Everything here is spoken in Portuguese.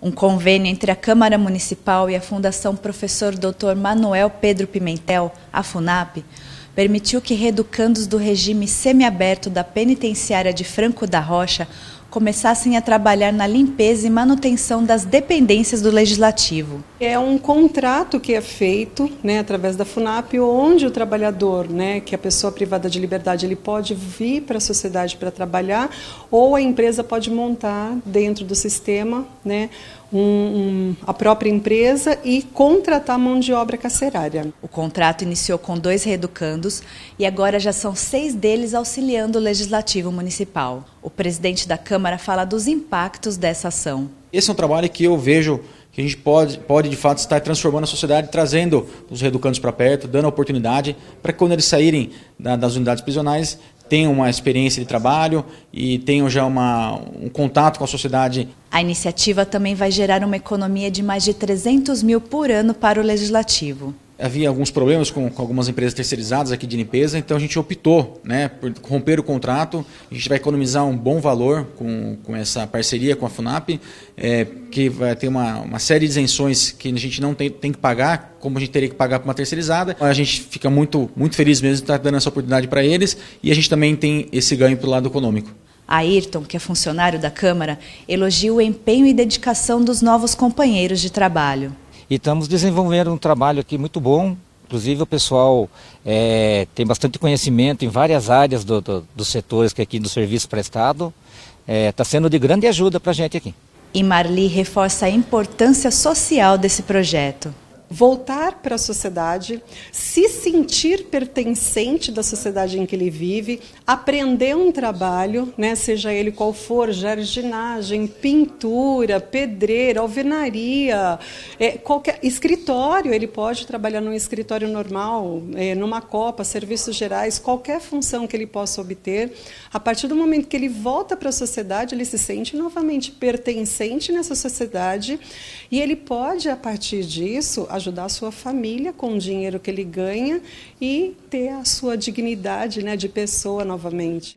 um convênio entre a Câmara Municipal e a Fundação Professor Dr. Manuel Pedro Pimentel, a FUNAP, permitiu que reeducandos do regime semiaberto da penitenciária de Franco da Rocha começassem a trabalhar na limpeza e manutenção das dependências do Legislativo. É um contrato que é feito, né, através da Funap, onde o trabalhador, né, que é a pessoa privada de liberdade, ele pode vir para a sociedade para trabalhar, ou a empresa pode montar dentro do sistema, né, um, um, a própria empresa e contratar mão de obra carcerária. O contrato iniciou com dois reeducandos e agora já são seis deles auxiliando o legislativo municipal. O presidente da Câmara fala dos impactos dessa ação. Esse é um trabalho que eu vejo que a gente pode, pode de fato estar transformando a sociedade, trazendo os reeducandos para perto, dando oportunidade para que quando eles saírem da, das unidades prisionais tenham uma experiência de trabalho e tenham já uma, um contato com a sociedade. A iniciativa também vai gerar uma economia de mais de 300 mil por ano para o Legislativo havia alguns problemas com, com, algumas empresas terceirizadas aqui de limpeza, então a gente optou né, por romper o contrato. A gente vai economizar um bom valor com, com essa parceria com a FUNAP, é, que vai ter uma, uma série de isenções que a gente não tem, tem que pagar, como a gente teria que pagar para uma terceirizada. A gente fica muito, muito feliz mesmo de estar dando essa oportunidade para eles e a gente também tem esse ganho para o lado econômico. Ayrton, que é funcionário da Câmara, elogia o empenho e dedicação dos novos companheiros de trabalho. E estamos desenvolvendo um trabalho aqui muito bom. Inclusive o pessoal é, tem bastante conhecimento em várias áreas do, do, dos setores que aqui do serviço prestado. Está é, tá sendo de grande ajuda para a gente aqui. E Marli reforça a importância social desse projeto voltar para a sociedade, se sentir pertencente da sociedade em que ele vive, aprender um trabalho, né, seja ele qual for, jardinagem, pintura, pedreira, alvenaria, é, qualquer escritório, ele pode trabalhar num escritório normal, é, numa copa, serviços gerais, qualquer função que ele possa obter. A partir do momento que ele volta para a sociedade, ele se sente novamente pertencente nessa sociedade e ele pode, a partir disso, ajudar a sua família com o dinheiro que ele ganha e ter a sua dignidade né, de pessoa novamente.